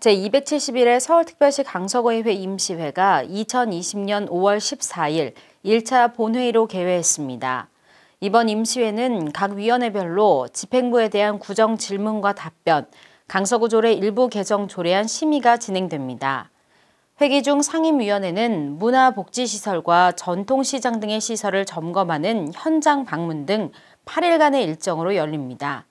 제271회 서울특별시 강서구의회 임시회가 2020년 5월 14일 1차 본회의로 개회했습니다. 이번 임시회는 각 위원회별로 집행부에 대한 구정 질문과 답변, 강서구 조례 일부 개정 조례안 심의가 진행됩니다. 회기 중 상임위원회는 문화복지시설과 전통시장 등의 시설을 점검하는 현장 방문 등 8일간의 일정으로 열립니다.